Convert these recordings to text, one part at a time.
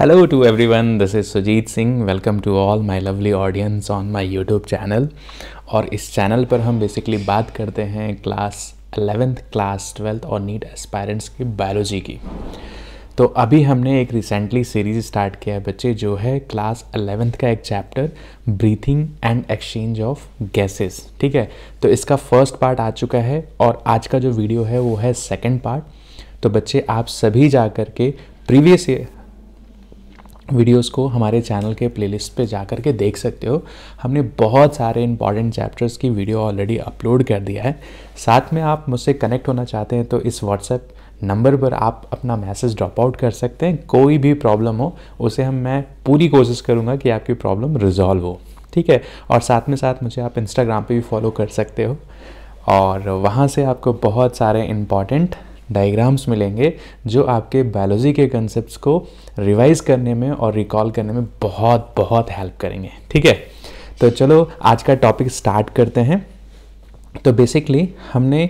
hello to everyone this is Sujeet Singh welcome to all my lovely audience on my YouTube channel और इस चैनल पर हम basically बात करते हैं क्लास अलेवेंथ क्लास ट्वेल्थ और नीट एस्पायरेंट्स की बायोलॉजी की तो अभी हमने एक रिसेंटली सीरीज स्टार्ट किया है बच्चे जो है क्लास अलेवेंथ का एक chapter breathing and exchange of gases ठीक है तो इसका फर्स्ट पार्ट आ चुका है और आज का जो वीडियो है वो है सेकेंड पार्ट तो बच्चे आप सभी जा कर के प्रीवियस वीडियोस को हमारे चैनल के प्लेलिस्ट पे जा कर के देख सकते हो हमने बहुत सारे इंपॉर्टेंट चैप्टर्स की वीडियो ऑलरेडी अपलोड कर दिया है साथ में आप मुझसे कनेक्ट होना चाहते हैं तो इस व्हाट्सएप नंबर पर आप अपना मैसेज ड्रॉप आउट कर सकते हैं कोई भी प्रॉब्लम हो उसे हम मैं पूरी कोशिश करूँगा कि आपकी प्रॉब्लम रिजॉल्व हो ठीक है और साथ में साथ मुझे आप इंस्टाग्राम पर भी फॉलो कर सकते हो और वहाँ से आपको बहुत सारे इम्पॉर्टेंट डायग्राम्स मिलेंगे जो आपके बायोलॉजी के कंसेप्ट को रिवाइज करने में और रिकॉल करने में बहुत बहुत हेल्प करेंगे ठीक है तो चलो आज का टॉपिक स्टार्ट करते हैं तो बेसिकली हमने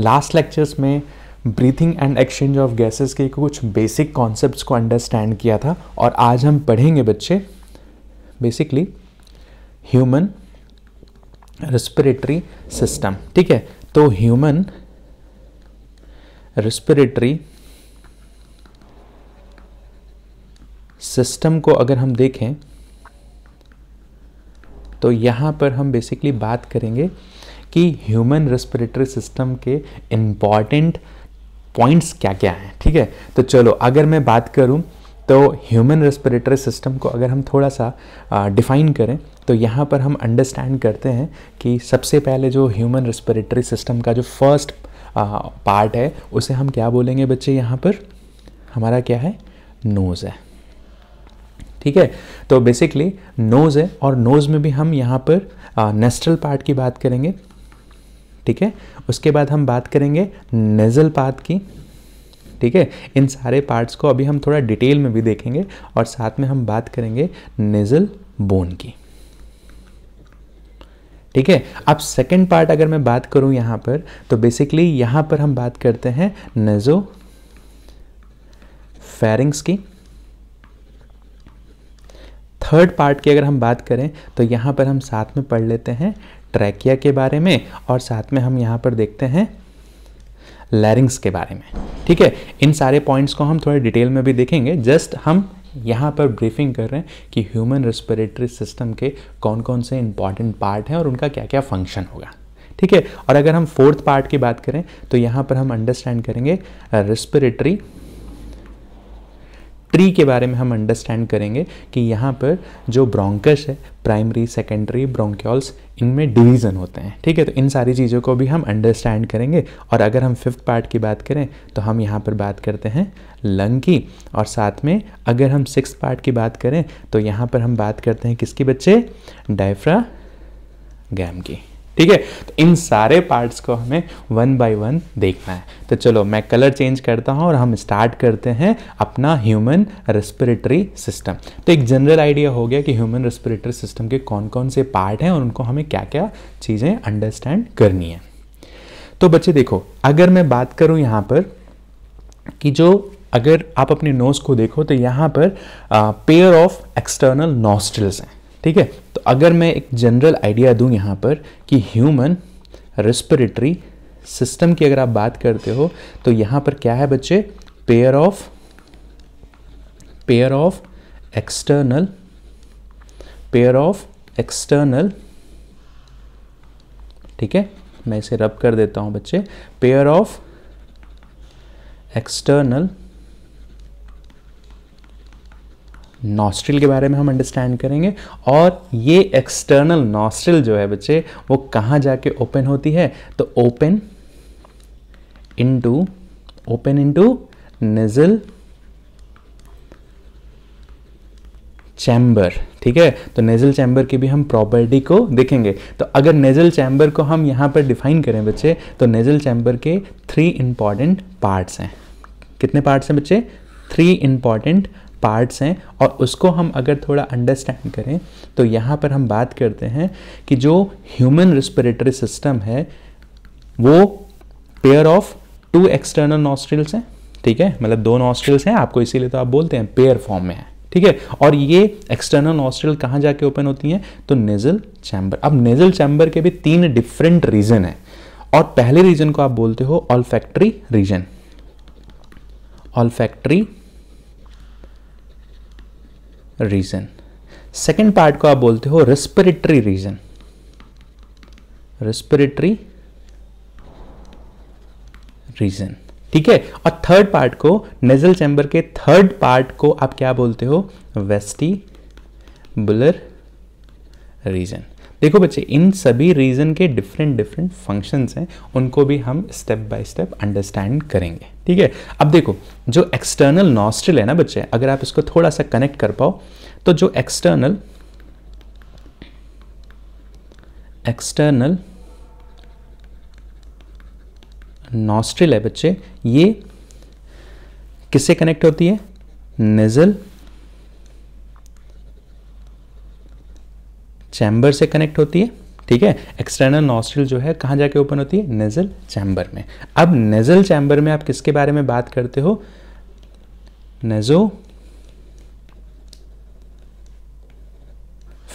लास्ट लेक्चर्स में breathing and exchange of gases के कुछ बेसिक कॉन्सेप्ट्स को अंडरस्टैंड किया था और आज हम पढ़ेंगे बच्चे बेसिकली ह्यूमन रेस्पिरेटरी सिस्टम ठीक है तो ह्यूमन रेस्पिरेटरी सिस्टम को अगर हम देखें तो यहाँ पर हम बेसिकली बात करेंगे कि ह्यूमन रेस्पिरेटरी सिस्टम के इम्पॉर्टेंट पॉइंट्स क्या क्या हैं ठीक है तो चलो अगर मैं बात करूँ तो ह्यूमन रेस्पिरेटरी सिस्टम को अगर हम थोड़ा सा डिफ़ाइन करें तो यहाँ पर हम अंडरस्टैंड करते हैं कि सबसे पहले जो ह्यूमन रेस्पिरेटरी सिस्टम का जो फर्स्ट पार्ट है उसे हम क्या बोलेंगे बच्चे यहाँ पर हमारा क्या है नोज़ है ठीक है तो बेसिकली नोज़ है और नोज़ में भी हम यहाँ पर नेस्ट्रल पार्ट की बात करेंगे ठीक है उसके बाद हम बात करेंगे नेज़ल पार्ट की ठीक है इन सारे पार्ट्स को अभी हम थोड़ा डिटेल में भी देखेंगे और साथ में हम बात करेंगे नेज़ल बोन की ठीक है अब सेकेंड पार्ट अगर मैं बात करूं यहां पर तो बेसिकली यहां पर हम बात करते हैं नेजो फेरिंग्स की थर्ड पार्ट की अगर हम बात करें तो यहां पर हम साथ में पढ़ लेते हैं ट्रैकिया के बारे में और साथ में हम यहां पर देखते हैं लैरिंग्स के बारे में ठीक है इन सारे पॉइंट्स को हम थोड़े डिटेल में भी देखेंगे जस्ट हम यहाँ पर ब्रीफिंग कर रहे हैं कि ह्यूमन रेस्पिरेटरी सिस्टम के कौन कौन से इंपॉर्टेंट पार्ट हैं और उनका क्या क्या फंक्शन होगा ठीक है और अगर हम फोर्थ पार्ट की बात करें तो यहाँ पर हम अंडरस्टैंड करेंगे रेस्पिरेटरी uh, ट्री के बारे में हम अंडरस्टैंड करेंगे कि यहाँ पर जो ब्रोंकस है प्राइमरी सेकेंडरी ब्रोंक्योल्स इनमें डिवीज़न होते हैं ठीक है तो इन सारी चीज़ों को भी हम अंडरस्टैंड करेंगे और अगर हम फिफ्थ पार्ट की बात करें तो हम यहाँ पर बात करते हैं लंग की और साथ में अगर हम सिक्स पार्ट की बात करें तो यहाँ पर हम बात करते हैं किसकी बच्चे डाइफ्रा गैम की ठीक है तो इन सारे पार्ट्स को हमें वन बाय वन देखना है तो चलो मैं कलर चेंज करता हूँ और हम स्टार्ट करते हैं अपना ह्यूमन रेस्पिरेटरी सिस्टम तो एक जनरल आइडिया हो गया कि ह्यूमन रेस्पिरेटरी सिस्टम के कौन कौन से पार्ट हैं और उनको हमें क्या क्या चीज़ें अंडरस्टैंड करनी है तो बच्चे देखो अगर मैं बात करूँ यहाँ पर कि जो अगर आप अपने नोज़ को देखो तो यहाँ पर पेयर ऑफ एक्सटर्नल नॉस्ट्रल्स हैं ठीक है तो अगर मैं एक जनरल आइडिया दूं यहाँ पर कि ह्यूमन रेस्पिरेटरी सिस्टम की अगर आप बात करते हो तो यहाँ पर क्या है बच्चे pair of pair of external pair of external ठीक है मैं इसे रब कर देता हूँ बच्चे पेयर ऑफ एक्सटर्नल नॉस्ट्रिल के बारे में हम अंडरस्टैंड करेंगे और ये एक्सटर्नल नॉस्ट्रिल जो है बच्चे वो कहाँ जाके ओपन होती है तो open into open into nasal chamber ठीक है तो नेजल चैम्बर की भी हम प्रॉपर्टी को देखेंगे तो अगर नेजल चैम्बर को हम यहाँ पर डिफाइन करें बच्चे तो नेजल चैम्बर के थ्री इंपॉर्टेंट पार्ट्स हैं कितने पार्ट्स हैं बच्चे थ्री इंपॉर्टेंट पार्ट्स हैं और उसको हम अगर थोड़ा अंडरस्टैंड करें तो यहाँ पर हम बात करते हैं कि जो ह्यूमन रेस्पिरेटरी सिस्टम है वो pair of two external nostrils हैं ठीक है मतलब दो नॉस्ट्रिल्स हैं आपको इसीलिए तो आप बोलते हैं पेयर फॉर्म में है ठीक है और ये एक्सटर्नल नॉस्ट्रल कहाँ जाके ओपन होती हैं तो नेजल चैम्बर अब नेजल चैम्बर के भी तीन डिफरेंट रीजन है और पहले रीजन को आप बोलते हो all region olfactory region second part को आप बोलते हो रेस्पिरेटरी रीजन रेस्पिरेटरी रीजन ठीक है और थर्ड पार्ट को नेजल चैम्बर के थर्ड पार्ट को आप क्या बोलते हो वेस्टी बुलर रीजन देखो बच्चे इन सभी रीजन के डिफरेंट डिफरेंट फंक्शंस हैं उनको भी हम स्टेप बाय स्टेप अंडरस्टैंड करेंगे ठीक है अब देखो जो एक्सटर्नल नॉस्ट्रिल है ना बच्चे अगर आप इसको थोड़ा सा कनेक्ट कर पाओ तो जो एक्सटर्नल एक्सटर्नल नॉस्ट्रिल है बच्चे ये किससे कनेक्ट होती है नेजल चैम्बर से कनेक्ट होती है ठीक है एक्सटर्नल नॉस्ट्रिल जो है कहाँ जाके ओपन होती है नेजल चैम्बर में अब नेजल चैम्बर में आप किसके बारे में बात करते हो नेजो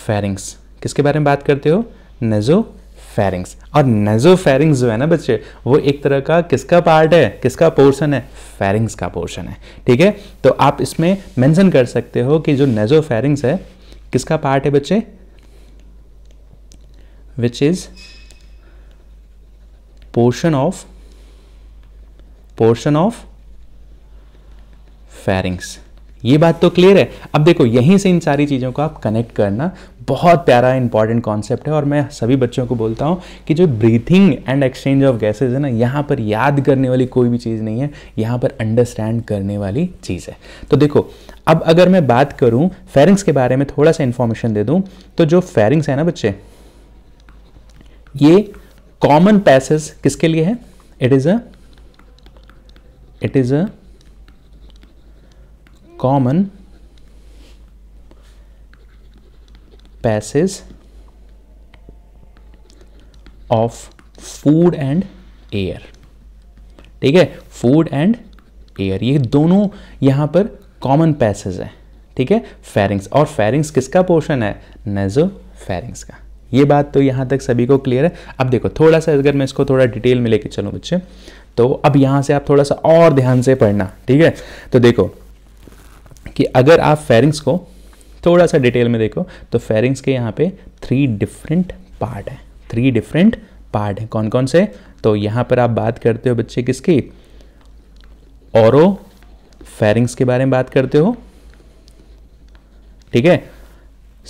फेरिंग्स किसके बारे में बात करते हो नेजो फेरिंग्स और नेजो फेरिंग्स जो है ना बच्चे वो एक तरह का किसका पार्ट है किसका पोर्शन है फेरिंग्स का पोर्शन है ठीक है तो आप इसमें मेंशन कर सकते हो कि जो नेजो फेरिंग्स है किसका पार्ट है बच्चे which is portion of portion of pharynx ये बात तो क्लियर है अब देखो यहीं से इन सारी चीज़ों को आप कनेक्ट करना बहुत प्यारा इंपॉर्टेंट कॉन्सेप्ट है और मैं सभी बच्चों को बोलता हूं कि जो breathing and exchange of gases है ना यहां पर याद करने वाली कोई भी चीज़ नहीं है यहां पर अंडरस्टैंड करने वाली चीज़ है तो देखो अब अगर मैं बात करूं फेरिंग्स के बारे में थोड़ा सा इंफॉर्मेशन दे दूं तो जो फेरिंग्स है ना बच्चे ये कॉमन पैसेज किसके लिए है it is a it is a common passage of food and air ठीक है फूड एंड एयर ये दोनों यहां पर कॉमन पैसेज है ठीक है फेरिंग्स और फेरिंग्स किसका पोर्शन है नेजो फेरिंग्स का ये बात तो यहाँ तक सभी को क्लियर है अब देखो थोड़ा सा अगर मैं इसको थोड़ा डिटेल में लेके चलूँ बच्चे तो अब यहाँ से आप थोड़ा सा और ध्यान से पढ़ना ठीक है तो देखो कि अगर आप फेरिंग्स को थोड़ा सा डिटेल में देखो तो फेरिंग्स के यहाँ पे थ्री डिफरेंट पार्ट हैं थ्री डिफरेंट पार्ट हैं कौन कौन से तो यहाँ पर आप बात करते हो बच्चे किसकी औरो फेरिंग्स के बारे में बात करते हो ठीक है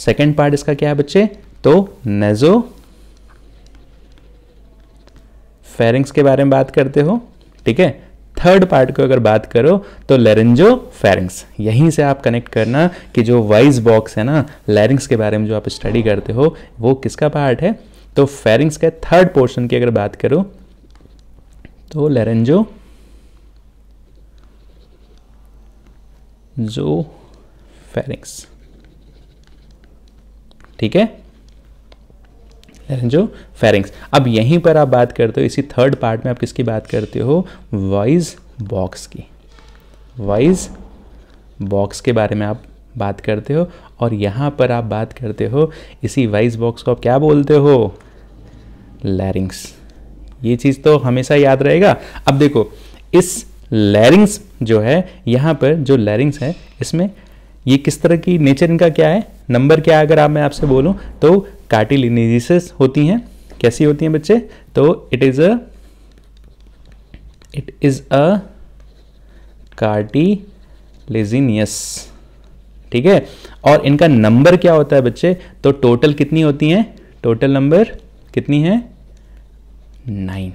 सेकेंड पार्ट इसका क्या है बच्चे तो नेजो फेरिंग्स के बारे में बात करते हो ठीक है थर्ड पार्ट को अगर बात करो तो लेरेंजो फेरिंग्स यहीं से आप कनेक्ट करना कि जो वाइज बॉक्स है ना लेरिंग्स के बारे में जो आप स्टडी करते हो वो किसका पार्ट है तो फेरिंग्स के थर्ड पोर्शन की अगर बात करो तो लेरेंजो जो फेरिंग्स ठीक है जो फेरिंग्स अब यहीं पर आप बात करते हो इसी थर्ड पार्ट में आप किसकी बात करते हो वॉइस बॉक्स की वॉइस बॉक्स के बारे में आप बात करते हो और यहाँ पर आप बात करते हो इसी वॉइस बॉक्स को आप क्या बोलते हो लैरिंग्स ये चीज़ तो हमेशा याद रहेगा अब देखो इस लैरिंग्स जो है यहाँ पर जो लैरिंग्स है इसमें ये किस तरह की नेचर इनका क्या है नंबर क्या है अगर आप मैं आपसे बोलूँ तो कार्टिलिनेजिस होती हैं कैसी होती हैं बच्चे तो it is a it is a cartilaginous ठीक है और इनका नंबर क्या होता है बच्चे तो टोटल कितनी होती हैं टोटल नंबर कितनी है नाइन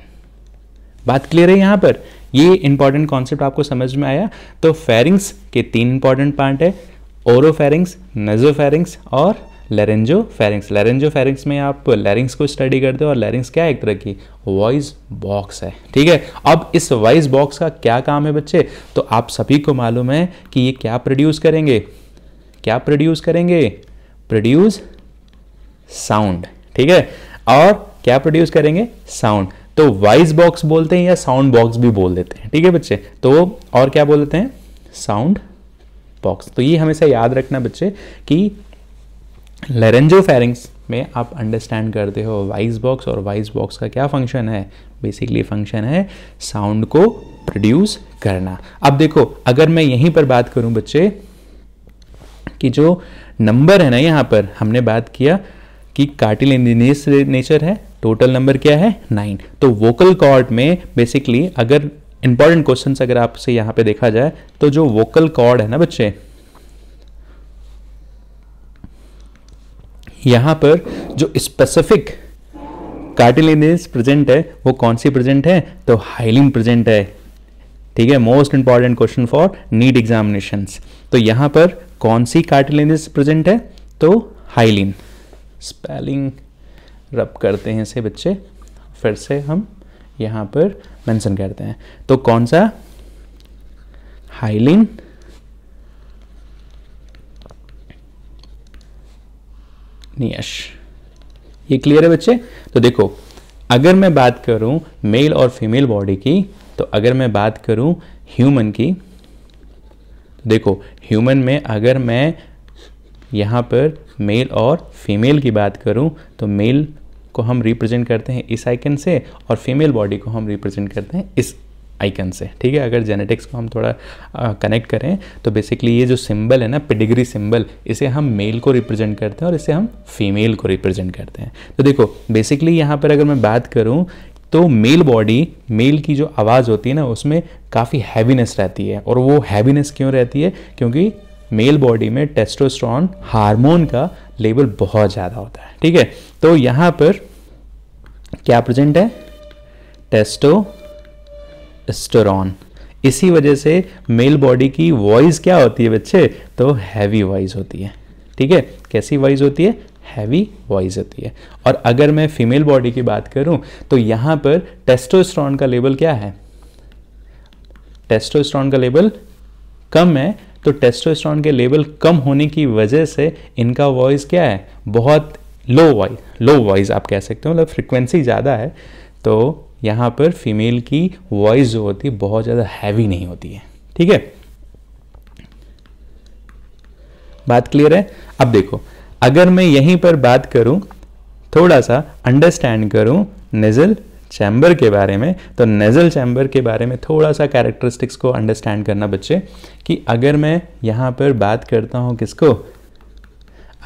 बात क्लियर है यहां पर ये इंपॉर्टेंट कॉन्सेप्ट आपको समझ में आया तो फेरिंग्स के तीन इंपॉर्टेंट पार्ट है ओरोफेरिंग्स नेजोफेरिंग्स और लेरेंजो फेरिंग्स लेरेंजो फेरिंग्स में आप लेरिंग्स को स्टडी करते हो और लेरिंग्स क्या है एक तरह की वॉइस बॉक्स है ठीक है अब इस वॉइस बॉक्स का क्या काम है बच्चे तो आप सभी को मालूम है कि ये क्या प्रोड्यूस करेंगे क्या प्रोड्यूस करेंगे प्रोड्यूस साउंड ठीक है और क्या प्रोड्यूस करेंगे साउंड तो वॉइस बॉक्स बोलते हैं या साउंड बॉक्स भी बोल देते हैं ठीक है बच्चे तो और क्या बोल देते हैं साउंड बॉक्स तो ये हमेशा याद रखना बच्चे कि लेरेंजो फेरिंग्स में आप अंडरस्टैंड करते हो वाइस बॉक्स और वाइस बॉक्स का क्या फंक्शन है बेसिकली फंक्शन है साउंड को प्रोड्यूस करना अब देखो अगर मैं यहीं पर बात करूं बच्चे कि जो नंबर है ना यहाँ पर हमने बात किया कि कार्टिल नेचर है टोटल नंबर क्या है नाइन तो वोकल कॉर्ड में बेसिकली अगर इंपॉर्टेंट क्वेश्चन अगर आपसे यहां पे देखा जाए तो जो वोकल कॉर्ड है ना बच्चे यहां पर जो स्पेसिफिक कार्टिलेनेस प्रेजेंट है वो कौन सी प्रेजेंट है तो हाइलिन प्रेजेंट है ठीक है most important question for NEET examination तो यहां पर कौन सी कार्टिलेनेस प्रेजेंट है तो हाइलिन स्पेलिंग रब करते हैं इसे बच्चे फिर से हम यहाँ पर मेंशन करते हैं तो कौन सा हाइलिन नियश ये क्लियर है बच्चे तो देखो अगर मैं बात करूं मेल और फीमेल बॉडी की तो अगर मैं बात करूं ह्यूमन की तो देखो ह्यूमन में अगर मैं यहां पर मेल और फीमेल की बात करूं तो मेल को हम रिप्रेजेंट करते हैं इस आइकन से और फीमेल बॉडी को हम रिप्रेजेंट करते हैं इस आइकन से ठीक है अगर जेनेटिक्स को हम थोड़ा कनेक्ट करें तो बेसिकली ये जो सिंबल है ना पेडिग्री सिंबल इसे हम मेल को रिप्रेजेंट करते हैं और इसे हम फीमेल को रिप्रेजेंट करते हैं तो देखो बेसिकली यहाँ पर अगर मैं बात करूँ तो मेल बॉडी मेल की जो आवाज़ होती है ना उसमें काफ़ी हैवीनेस रहती है और वो हैवीनेस क्यों रहती है क्योंकि मेल बॉडी में टेस्टोस्ट्रॉन हार्मोन का लेवल बहुत ज़्यादा होता है ठीक है तो यहाँ पर क्या प्रेजेंट है स्टोरॉन इसी वजह से मेल बॉडी की वॉइस क्या होती है बच्चे तो हैवी वॉइस होती है ठीक है कैसी वॉइस होती है हैवी वॉइस होती है और अगर मैं फीमेल बॉडी की बात करूं तो यहां पर टेस्टोस्ट्रॉन का लेवल क्या है टेस्टोस्ट्रॉन का लेवल कम है तो टेस्टोस्ट्रॉन के लेवल कम होने की वजह से इनका वॉइस क्या है बहुत लो वाइज लो वाइज आप कह सकते हो मतलब फ्रिक्वेंसी ज़्यादा है तो यहाँ पर फीमेल की वॉइस जो होती है बहुत ज़्यादा हैवी नहीं होती है ठीक है बात क्लियर है अब देखो अगर मैं यहीं पर बात करूं थोड़ा सा अंडरस्टैंड करूं नेजल चैम्बर के बारे में तो नेजल चैम्बर के बारे में थोड़ा सा कैरेक्टरिस्टिक्स को अंडरस्टैंड करना बच्चे कि अगर मैं यहां पर बात करता हूं किसको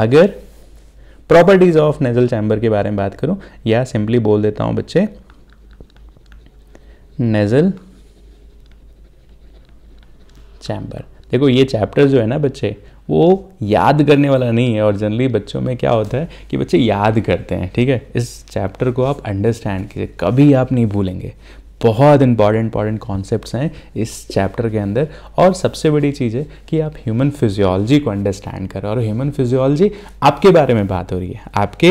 अगर प्रॉपर्टीज़ ऑफ नेजल चैम्बर के बारे में बात करूं या सिंपली बोल देता हूं बच्चे नेजल चैम्बर देखो ये चैप्टर जो है ना बच्चे वो याद करने वाला नहीं है और जनरली बच्चों में क्या होता है कि बच्चे याद करते हैं ठीक है इस चैप्टर को आप अंडरस्टैंड कीजिए कभी आप नहीं भूलेंगे बहुत इंपॉर्टेंट इंपॉर्टेंट कॉन्सेप्ट हैं इस चैप्टर के अंदर और सबसे बड़ी चीज़ है कि आप ह्यूमन फिजियोलॉजी को अंडरस्टैंड करें और ह्यूमन फिजियोलॉजी आपके बारे में बात हो रही है आपके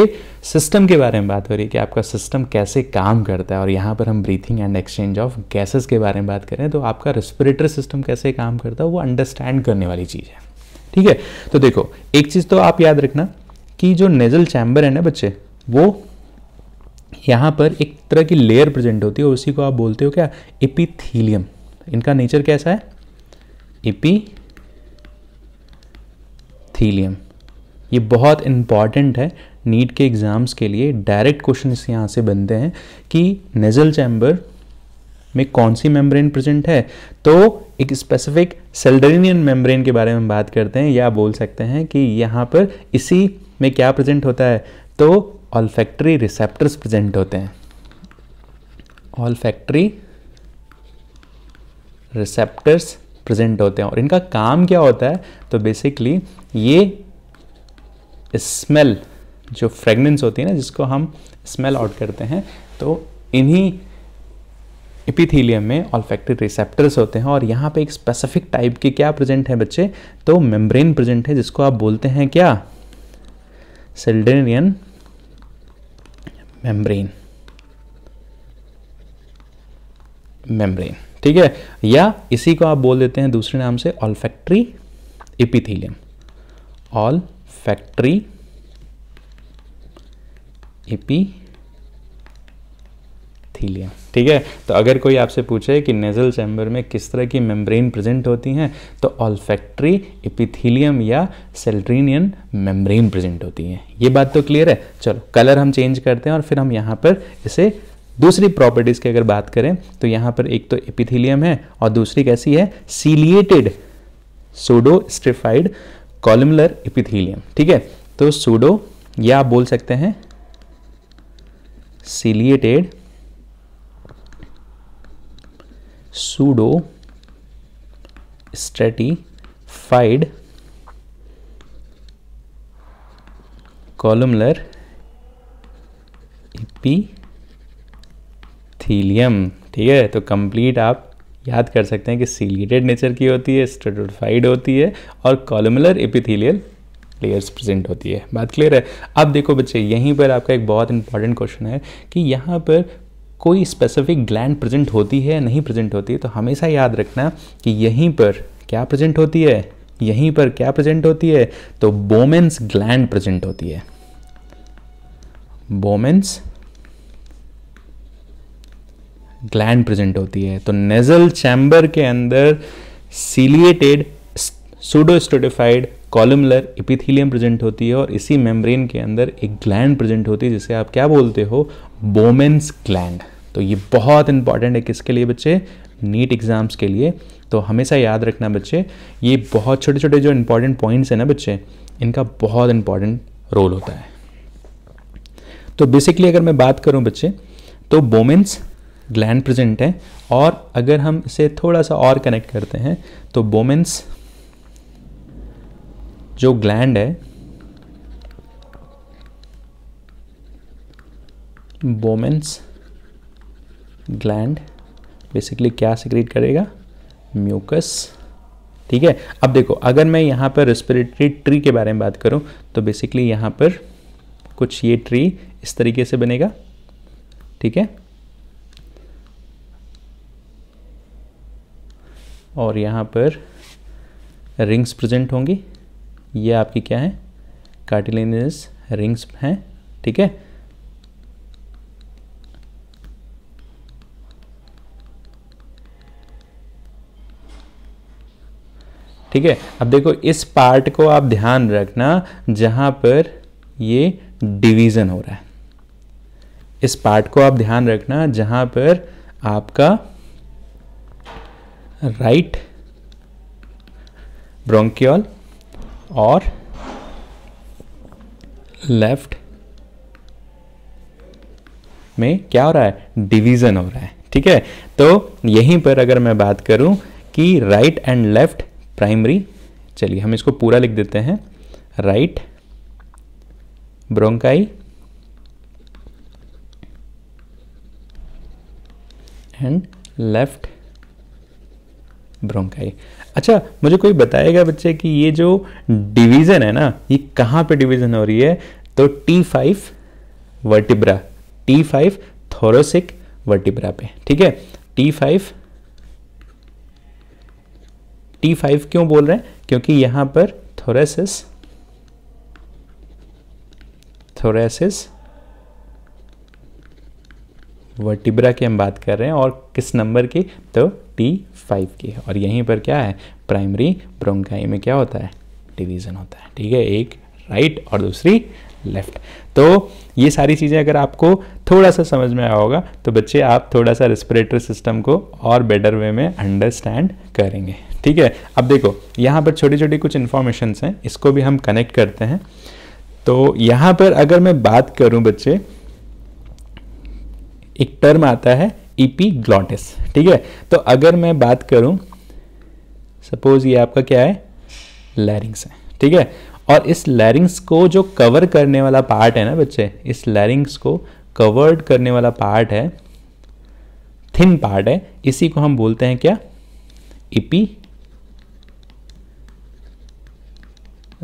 सिस्टम के बारे में बात हो रही है कि आपका सिस्टम कैसे काम करता है और यहाँ पर हम breathing and exchange of gases के बारे में बात करें तो आपका रेस्पिरेटरी सिस्टम कैसे काम करता है वो अंडरस्टैंड करने वाली चीज़ है ठीक है तो देखो एक चीज़ तो आप याद रखना कि जो नेजल चैम्बर है ना बच्चे वो यहाँ पर एक तरह की लेयर प्रेजेंट होती है उसी को आप बोलते हो क्या एपिथीलियम इनका नेचर कैसा है एपिथीलियम ये बहुत इंपॉर्टेंट है नीट के एग्ज़ाम्स के लिए डायरेक्ट क्वेश्चन यहाँ से बनते हैं कि नेजल चैम्बर में कौन सी मेम्ब्रेन प्रेजेंट है तो एक स्पेसिफिक सेल्डरिनियन मेम्ब्रेन के बारे में बात करते हैं या बोल सकते हैं कि यहाँ पर इसी में क्या प्रेजेंट होता है तो ऑल्फैक्ट्री रिसेप्टर्स प्रेजेंट होते हैं ऑल्फैक्ट्री रिसेप्टर्स प्रेजेंट होते हैं और इनका काम क्या होता है तो बेसिकली ये स्मेल जो फ्रेगनेंस होती है ना जिसको हम स्मेल आउट करते हैं तो इन्हीं एपिथीलियम में ऑल्फैक्ट्री रिसेप्टर्स होते हैं और यहाँ पे एक स्पेसिफिक टाइप के क्या प्रेजेंट है बच्चे तो मेम्ब्रेन प्रेजेंट है जिसको आप बोलते हैं क्या सिल्डेनियन मेम्ब्रेन मेम्ब्रेन ठीक है या इसी को आप बोल देते हैं दूसरे नाम से olfactory epithelium olfactory epi ही लिया ठीक है तो अगर कोई आपसे पूछे कि नेजल चैम्बर में किस तरह की मेम्ब्रेन प्रेजेंट होती हैं तो ऑल्फैक्ट्री इपिथीलियम या सेल्ट्रीनियन मेम्ब्रेन प्रेजेंट होती हैं ये बात तो क्लियर है चलो कलर हम चेंज करते हैं और फिर हम यहाँ पर इसे दूसरी प्रॉपर्टीज़ की अगर बात करें तो यहाँ पर एक तो एपिथीलियम है और दूसरी कैसी है सीलिएटेड सोडो स्ट्रिफाइड कॉलमलर इपिथीलियम ठीक है तो सोडो या आप बोल सकते हैं ciliated sudo stratified columnar epithelium ठीक है तो कंप्लीट आप याद कर सकते हैं कि सीलिएटेड नेचर की होती है स्ट्रेटोफाइड होती है और कॉलमुलर एपिथेलियल लेयर्स प्रेजेंट होती है बात क्लियर है अब देखो बच्चे यहीं पर आपका एक बहुत इंपॉर्टेंट क्वेश्चन है कि यहाँ पर कोई स्पेसिफिक ग्लैंड प्रेजेंट होती है नहीं प्रेजेंट होती है तो हमेशा याद रखना कि यहीं पर क्या प्रेजेंट होती है यहीं पर क्या प्रेजेंट होती है तो बोमेंस ग्लैंड प्रेजेंट होती है बोमेंस ग्लैंड प्रेजेंट होती है तो नेजल चैम्बर के अंदर ciliated pseudostratified columnar epithelium present होती है और इसी मेम्ब्रेन के अंदर एक ग्लैंड प्रेजेंट होती है जिसे आप क्या बोलते हो बोमेंस ग्लैंड तो ये बहुत इंपॉर्टेंट है किसके लिए बच्चे नीट एग्ज़ाम्स के लिए तो हमेशा याद रखना बच्चे ये बहुत छोटे छोटे जो इंपॉर्टेंट पॉइंट्स हैं ना बच्चे इनका बहुत इंपॉर्टेंट रोल होता है तो बेसिकली अगर मैं बात करूं बच्चे तो बोमेंस ग्लैंड प्रेजेंट है और अगर हम इसे थोड़ा सा और कनेक्ट करते हैं तो बोमेंस जो ग्लैंड है बोमेंस ग्लैंड बेसिकली क्या सिक्रीट करेगा म्यूकस ठीक है अब देखो अगर मैं यहाँ पर रेस्पिरेटरी ट्री के बारे में बात करूँ तो बेसिकली यहाँ पर कुछ ये ट्री इस तरीके से बनेगा ठीक है और यहाँ पर रिंग्स प्रेजेंट होंगी ये आपकी क्या है कार्टिलेनियस रिंग्स हैं ठीक है ठीक है अब देखो इस पार्ट को आप ध्यान रखना जहां पर ये डिवीज़न हो रहा है इस पार्ट को आप ध्यान रखना जहां पर आपका राइट ब्रोंक्योल और लेफ्ट में क्या हो रहा है डिवीज़न हो रहा है ठीक है तो यहीं पर अगर मैं बात करूं कि राइट एंड लेफ्ट प्राइमरी चलिए हम इसको पूरा लिख देते हैं right bronchi and left bronchi अच्छा मुझे कोई बताएगा बच्चे कि ये जो डिवीज़न है ना ये कहां पे डिवीज़न हो रही है तो T5 वर्टिब्रा T5 थोरोसिक वर्टिब्रा पे ठीक है T5 टी फाइव क्यों बोल रहे हैं क्योंकि यहां पर थोरेसिस थोरेसिस वर्टिब्रा की हम बात कर रहे हैं और किस नंबर की तो टी फाइव की और यहीं पर क्या है प्राइमरी ब्रोंकाई में क्या होता है डिवीज़न होता है ठीक है एक राइट और दूसरी लेफ्ट तो ये सारी चीज़ें अगर आपको थोड़ा सा समझ में आया होगा तो बच्चे आप थोड़ा सा रेस्पिरेटरी सिस्टम को और बेटर वे में अंडरस्टैंड करेंगे ठीक है अब देखो यहाँ पर छोटी छोटी कुछ इन्फॉर्मेशन हैं इसको भी हम कनेक्ट करते हैं तो यहाँ पर अगर मैं बात करूँ बच्चे एक टर्म आता है ईपी ग्लॉटिस ठीक है तो अगर मैं बात करूँ सपोज ये आपका क्या है लैरिंग्स है ठीक है और इस लैरिंग्स को जो कवर करने वाला पार्ट है ना बच्चे इस लैरिंग्स को कवर्ड करने वाला पार्ट है थिन पार्ट है इसी को हम बोलते हैं क्या इपी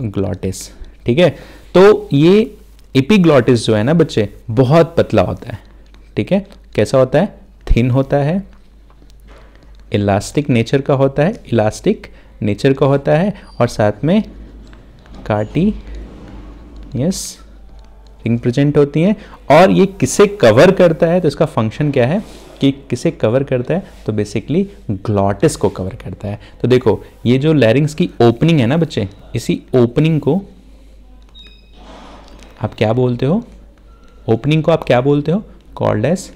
ग्लॉटिस ठीक है तो ये एपिग्लॉटिस जो है ना बच्चे बहुत पतला होता है ठीक है कैसा होता है थिन होता है इलास्टिक नेचर का होता है इलास्टिक नेचर का होता है और साथ में काटी यस रिंग प्रेजेंट होती है और ये किसे कवर करता है तो इसका फंक्शन क्या है कि किसे कवर करता है तो बेसिकली ग्लॉटिस को कवर करता है तो देखो ये जो लैरिंग्स की ओपनिंग है ना बच्चे इसी ओपनिंग को आप क्या बोलते हो ओपनिंग को आप क्या बोलते हो कॉल्ड एस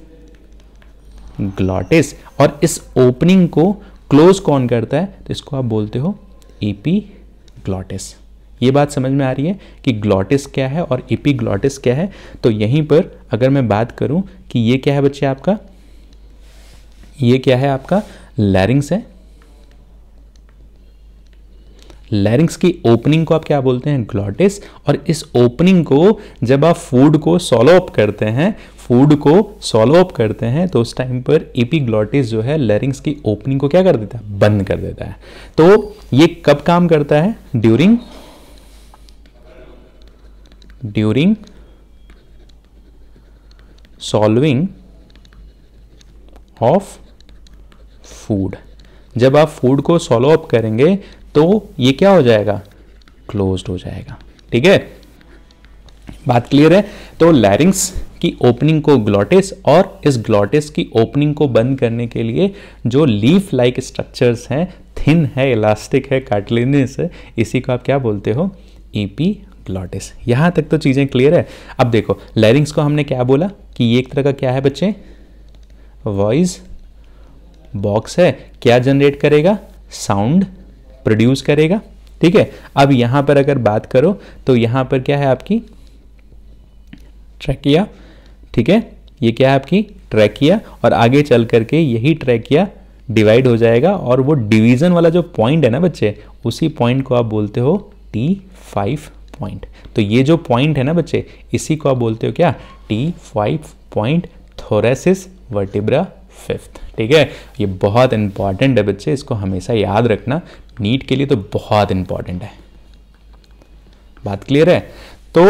ग्लॉटिस और इस ओपनिंग को क्लोज कौन करता है तो इसको आप बोलते हो ईपी e ग्लॉटिस ये बात समझ में आ रही है कि ग्लॉटिस क्या है और ईपी e ग्लॉटिस क्या है तो यहीं पर अगर मैं बात करूं कि ये क्या है बच्चे आपका ये क्या है आपका लैरिंग्स है लैरिंग्स की ओपनिंग को आप क्या बोलते हैं ग्लॉटिस और इस ओपनिंग को जब आप फूड को सॉलो अप करते हैं फूड को सॉलो अप करते हैं तो उस टाइम पर एपीग्लॉटिस जो है लैरिंग्स की ओपनिंग को क्या कर देता है बंद कर देता है तो ये कब काम करता है during during solving of food जब आप फूड को सॉलो अप करेंगे तो ये क्या हो जाएगा क्लोज हो जाएगा ठीक है बात क्लियर है तो लैरिंग्स की ओपनिंग को ग्लोटिस और इस ग्लोटिस की ओपनिंग को बंद करने के लिए जो लीफ लाइक स्ट्रक्चर्स हैं थिन है इलास्टिक है कार्टिलिनस है इसी को आप क्या बोलते हो ईपी ग्लॉटिस यहां तक तो चीज़ें क्लियर है अब देखो लैरिंग्स को हमने क्या बोला कि ये एक तरह का क्या है बच्चे वॉइस बॉक्स है क्या जनरेट करेगा साउंड प्रोड्यूस करेगा ठीक है अब यहां पर अगर बात करो तो यहां पर क्या है आपकी ट्रैकिया ठीक है ये क्या है आपकी ट्रैकिया और आगे चल करके यही ट्रैकिया डिवाइड हो जाएगा और वो डिवीजन वाला जो पॉइंट है ना बच्चे उसी पॉइंट को आप बोलते हो टी फाइव पॉइंट तो ये जो पॉइंट है ना बच्चे इसी को आप बोलते हो क्या T five point thoracic vertebra fifth ठीक है ये बहुत इंपॉर्टेंट है बच्चे इसको हमेशा याद रखना नीट के लिए तो बहुत इंपॉर्टेंट है बात क्लियर है तो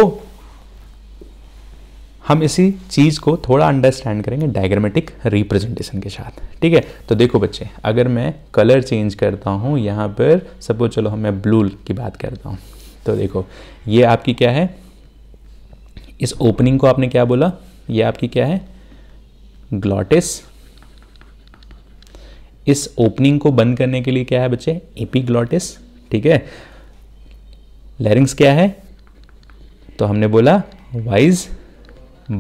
हम इसी चीज़ को थोड़ा अंडरस्टैंड करेंगे डायग्रामेटिक रिप्रेजेंटेशन के साथ ठीक है तो देखो बच्चे अगर मैं कलर चेंज करता हूं यहां पर सपोज चलो मैं ब्लू की बात करता हूं तो देखो ये आपकी क्या है इस ओपनिंग को आपने क्या बोला ये आपकी क्या है ग्लॉटिस इस ओपनिंग को बंद करने के लिए क्या है बच्चे एपीग्लॉटिस ठीक है लैरिंग्स क्या है तो हमने बोला वाइज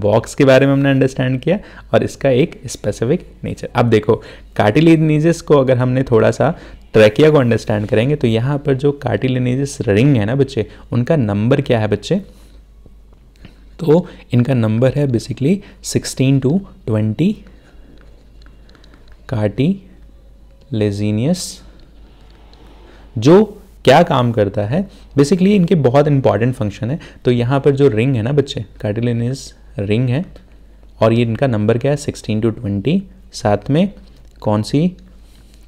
बॉक्स के बारे में हमने अंडरस्टैंड किया और इसका एक स्पेसिफिक नेचर अब देखो कार्टिलेजिस को अगर हमने थोड़ा सा ट्रैकिया को अंडरस्टैंड करेंगे तो यहां पर जो कार्टिलेजिस रिंग है ना बच्चे उनका नंबर क्या है बच्चे तो इनका नंबर है basically sixteen to twenty cartilaginous जो क्या काम करता है बेसिकली इनके बहुत इंपॉर्टेंट फंक्शन है तो यहाँ पर जो रिंग है ना बच्चे कार्टिलेनियस रिंग है और ये इनका नंबर क्या है सिक्सटीन टू ट्वेंटी साथ में कौन सी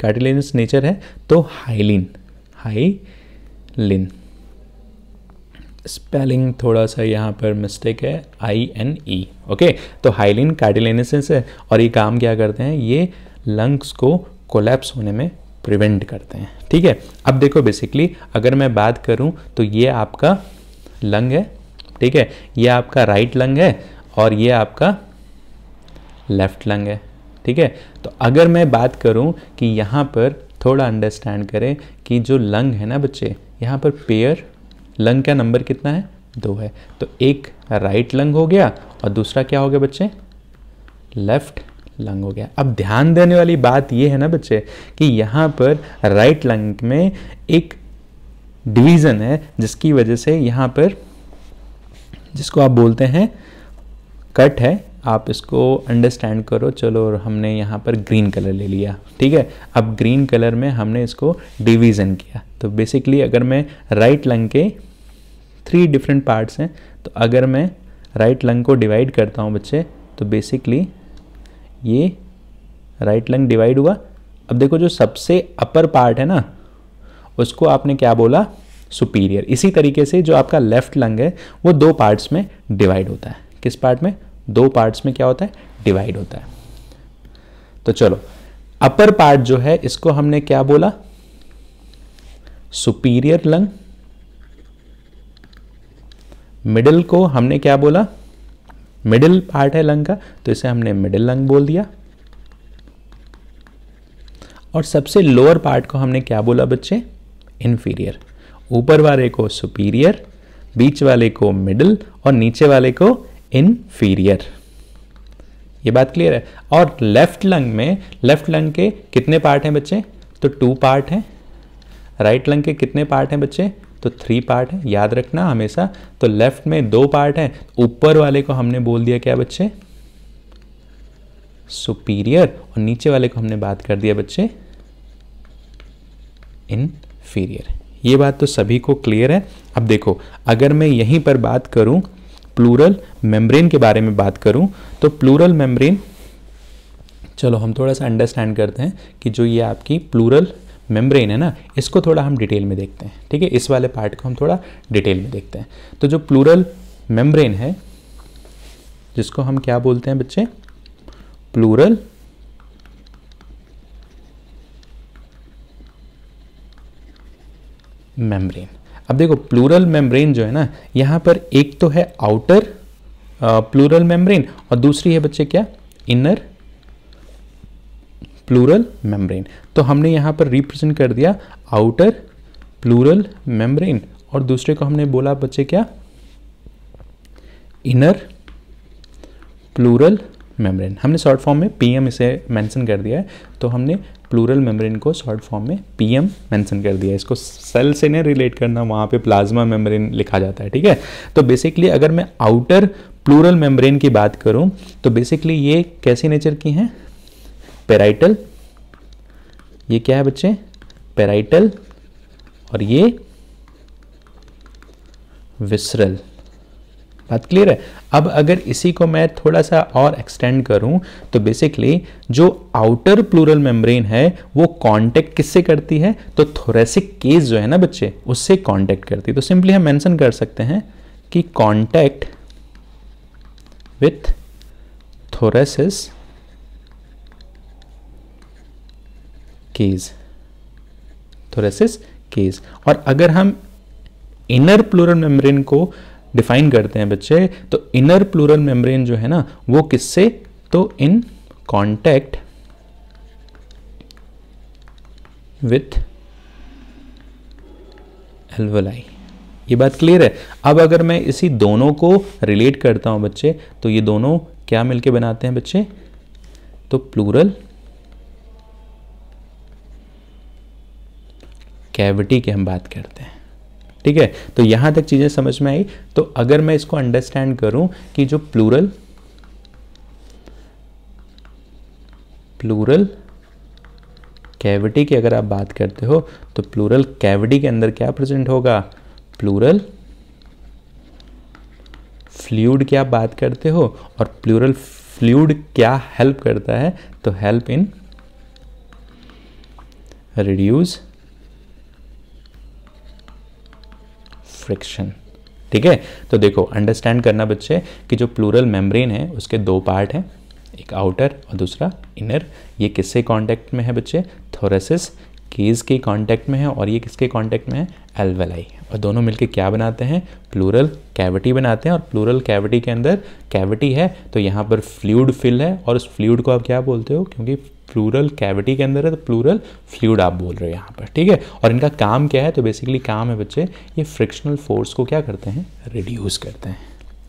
कार्टिलेनियस नेचर है तो हाइलिन लिन स्पेलिंग थोड़ा सा यहाँ पर मिस्टेक है आई एन ई ओके तो हाइलिन कार्टिलेनिस है और ये काम क्या करते हैं ये लंग्स को कोलैप्स होने में प्रिवेंट करते हैं ठीक है अब देखो बेसिकली अगर मैं बात करूं तो ये आपका लंग है ठीक है ये आपका राइट लंग है और ये आपका लेफ्ट लंग है ठीक है तो अगर मैं बात करूं कि यहाँ पर थोड़ा अंडरस्टैंड करें कि जो लंग है ना बच्चे यहाँ पर पेयर लंग का नंबर कितना है दो है तो एक राइट लंग हो गया और दूसरा क्या हो गया बच्चे लेफ्ट लंग हो गया अब ध्यान देने वाली बात यह है ना बच्चे कि यहाँ पर राइट लंग में एक डिवीज़न है जिसकी वजह से यहाँ पर जिसको आप बोलते हैं कट है आप इसको अंडरस्टैंड करो चलो और हमने यहाँ पर ग्रीन कलर ले लिया ठीक है अब ग्रीन कलर में हमने इसको डिवीज़न किया तो बेसिकली अगर मैं राइट लंग के थ्री डिफरेंट पार्ट्स हैं तो अगर मैं राइट लंग को डिवाइड करता हूँ बच्चे तो बेसिकली ये राइट लंग डिवाइड हुआ अब देखो जो सबसे अपर पार्ट है ना उसको आपने क्या बोला सुपीरियर इसी तरीके से जो आपका लेफ्ट लंग है वो दो पार्ट्स में डिवाइड होता है किस पार्ट में दो पार्ट्स में क्या होता है डिवाइड होता है तो चलो अपर पार्ट जो है इसको हमने क्या बोला सुपीरियर लंग मिडिल को हमने क्या बोला मिडिल पार्ट है लंग का तो इसे हमने मिडिल लंग बोल दिया और सबसे लोअर पार्ट को हमने क्या बोला बच्चे इन्फीरियर ऊपर वाले को सुपीरियर बीच वाले को मिडिल और नीचे वाले को इन्फीरियर ये बात क्लियर है और लेफ्ट लंग में लेफ्ट लंग के कितने पार्ट हैं बच्चे तो टू पार्ट हैं राइट लंग के कितने पार्ट हैं बच्चे तो थ्री पार्ट है याद रखना हमेशा तो लेफ्ट में दो पार्ट है ऊपर वाले को हमने बोल दिया क्या बच्चे सुपीरियर और नीचे वाले को हमने बात कर दिया बच्चे इनफीरियर ये बात तो सभी को क्लियर है अब देखो अगर मैं यहीं पर बात करूं प्लूरल मेम्ब्रेन के बारे में बात करूं तो प्लूरल मेम्ब्रेन चलो हम थोड़ा सा अंडरस्टैंड करते हैं कि जो ये आपकी प्लूरल मेम्ब्रेन है ना इसको थोड़ा हम डिटेल में देखते हैं ठीक है इस वाले पार्ट को हम थोड़ा डिटेल में देखते हैं तो जो प्लूरल मेम्ब्रेन है जिसको हम क्या बोलते हैं बच्चे प्लूरल मेम्ब्रेन अब देखो प्लूरल मेम्ब्रेन जो है ना यहां पर एक तो है आउटर प्लूरल मेम्ब्रेन और दूसरी है बच्चे क्या इनर प्लूरल मेम्ब्रेन तो हमने यहाँ पर रिप्रेजेंट कर दिया आउटर प्लूरल मेम्ब्रेन और दूसरे को हमने बोला बच्चे क्या इनर प्लूरल मेम्ब्रेन हमने शॉर्ट फॉर्म में पीएम इसे मेंशन कर दिया है तो हमने प्लूरल मेम्ब्रेन को शॉर्ट फॉर्म में पीएम मेंशन कर दिया है इसको सेल से नहीं रिलेट करना वहाँ पे प्लाज्मा मेम्ब्रेन लिखा जाता है ठीक है तो बेसिकली अगर मैं आउटर प्लूरल मेम्ब्रेन की बात करूँ तो बेसिकली ये कैसी नेचर की हैं पेराइटल ये क्या है बच्चे पेराइटल और ये विसरल बात क्लियर है अब अगर इसी को मैं थोड़ा सा और एक्सटेंड करूं तो बेसिकली जो आउटर प्लूरल मेम्ब्रेन है वो कांटेक्ट किससे करती है तो थोरेसिक केस जो है ना बच्चे उससे कांटेक्ट करती है तो सिंपली हम मेंशन कर सकते हैं कि contact with thoracic cage thoracic cage और अगर हम इनर प्लूरल मेम्ब्रेन को डिफाइन करते हैं बच्चे तो इनर प्लूरल मेम्ब्रेन जो है ना वो किससे तो इन कॉन्टेक्ट विथ एल्वलाई ये बात क्लियर है अब अगर मैं इसी दोनों को रिलेट करता हूं बच्चे तो ये दोनों क्या मिलके बनाते हैं बच्चे तो प्लूरल कैविटी की हम बात करते हैं ठीक है तो यहां तक चीज़ें समझ में आई तो अगर मैं इसको अंडरस्टैंड करूं कि जो प्लूरल प्लूरल कैविटी की अगर आप बात करते हो तो प्लूरल कैविटी के अंदर क्या प्रेजेंट होगा प्लूरल फ्लूड की आप बात करते हो और प्लूरल फ्लूड क्या हेल्प करता है तो हेल्प इन रिड्यूस फ्रिक्शन ठीक है तो देखो अंडरस्टैंड करना बच्चे कि जो प्लूरल मेम्ब्रेन है उसके दो पार्ट हैं एक आउटर और दूसरा इनर ये किससे कांटेक्ट में है बच्चे थोरेसिस केज के कांटेक्ट में है और ये किसके कांटेक्ट में है एल्वेलाई और दोनों मिलके क्या बनाते हैं प्लूरल कैविटी बनाते हैं और प्लूरल कैविटी के अंदर कैविटी है तो यहाँ पर फ्लूड फिल है और उस फ्लूड को आप क्या बोलते हो क्योंकि प्लूरल कैविटी के अंदर है तो प्लूरल फ्लूड आप बोल रहे हो यहाँ पर ठीक है और इनका काम क्या है तो बेसिकली काम है बच्चे ये फ्रिक्शनल फोर्स को क्या करते हैं रिड्यूस करते हैं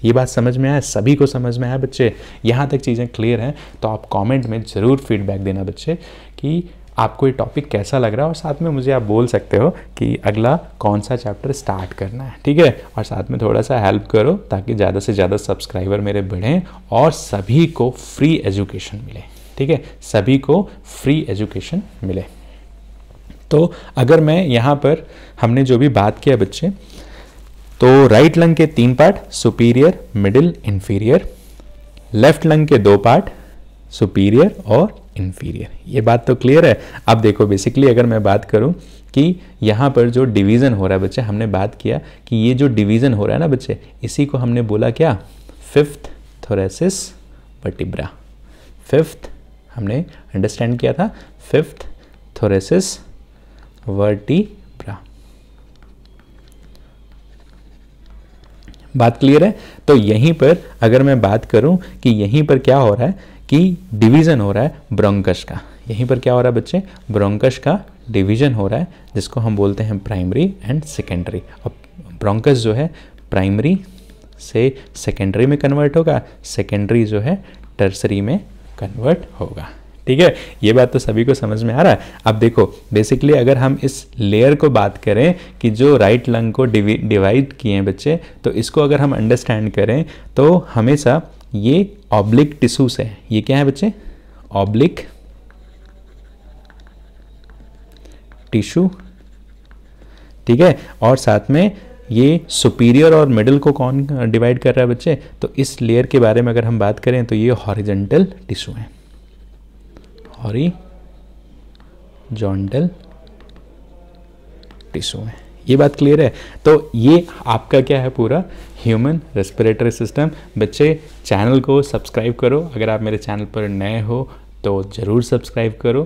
ये बात समझ में आया सभी को समझ में आया बच्चे यहाँ तक चीज़ें क्लियर हैं तो आप कमेंट में ज़रूर फीडबैक देना बच्चे कि आपको ये टॉपिक कैसा लग रहा है और साथ में मुझे आप बोल सकते हो कि अगला कौन सा चैप्टर स्टार्ट करना है ठीक है और साथ में थोड़ा सा हेल्प करो ताकि ज़्यादा से ज़्यादा सब्सक्राइबर मेरे बढ़ें और सभी को फ्री एजुकेशन मिले ठीक है सभी को फ्री एजुकेशन मिले तो अगर मैं यहाँ पर हमने जो भी बात किया बच्चे तो राइट लंग के तीन part superior middle inferior left lung के दो पार्ट सुपीरियर और इन्फीरियर ये बात तो क्लियर है अब देखो बेसिकली अगर मैं बात करूं कि यहाँ पर जो डिवीज़न हो रहा है बच्चे हमने बात किया कि ये जो डिवीज़न हो रहा है ना बच्चे इसी को हमने बोला क्या फिफ्थ थोरेसिस वर्टिब्रा फिफ्थ हमने अंडरस्टैंड किया था फिफ्थ थोरेसिस वर्टिब्रा बात क्लियर है तो यहीं पर अगर मैं बात करूं कि यहीं पर क्या हो रहा है कि डिवीज़न हो रहा है ब्रोंकस का यहीं पर क्या हो रहा है बच्चे ब्रोंकस का डिवीज़न हो रहा है जिसको हम बोलते हैं प्राइमरी एंड सेकेंडरी और ब्रोंकस जो है प्राइमरी से सेकेंडरी में कन्वर्ट होगा सेकेंडरी जो है टर्सरी में कन्वर्ट होगा ठीक है ये बात तो सभी को समझ में आ रहा है अब देखो बेसिकली अगर हम इस लेयर को बात करें कि जो राइट लंग को डिवाइड किए हैं बच्चे तो इसको अगर हम अंडरस्टैंड करें तो हमेशा ये ऑब्लिक टिश्यूस है ये क्या है बच्चे ऑब्लिक टिश्यू ठीक है और साथ में ये सुपीरियर और मिडिल को कौन डिवाइड कर रहा है बच्चे तो इस लेयर के बारे में अगर हम बात करें तो ये हॉरिजेंटल टिश्यू है हॉरिजॉन्टल टिश्यू है ये बात क्लियर है तो ये आपका क्या है पूरा ह्यूमन रेस्पिरेटरी सिस्टम बच्चे चैनल को सब्सक्राइब करो अगर आप मेरे चैनल पर नए हो तो ज़रूर सब्सक्राइब करो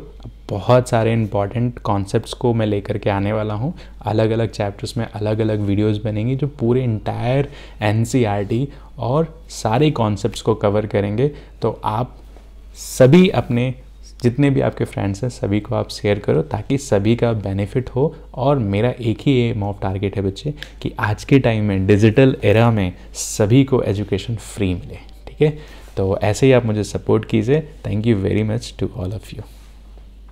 बहुत सारे इंपॉर्टेंट कॉन्सेप्ट्स को मैं लेकर के आने वाला हूँ अलग अलग चैप्टर्स में अलग अलग वीडियोस बनेंगी जो पूरे इंटायर एन e और सारे कॉन्सेप्ट्स को कवर करेंगे तो आप सभी अपने जितने भी आपके फ्रेंड्स हैं सभी को आप शेयर करो ताकि सभी का बेनिफिट हो और मेरा एक ही एम ऑफ टारगेट है बच्चे कि आज के टाइम में डिजिटल एरा में सभी को एजुकेशन फ्री मिले ठीक है तो ऐसे ही आप मुझे सपोर्ट कीजिए thank you very much to all of you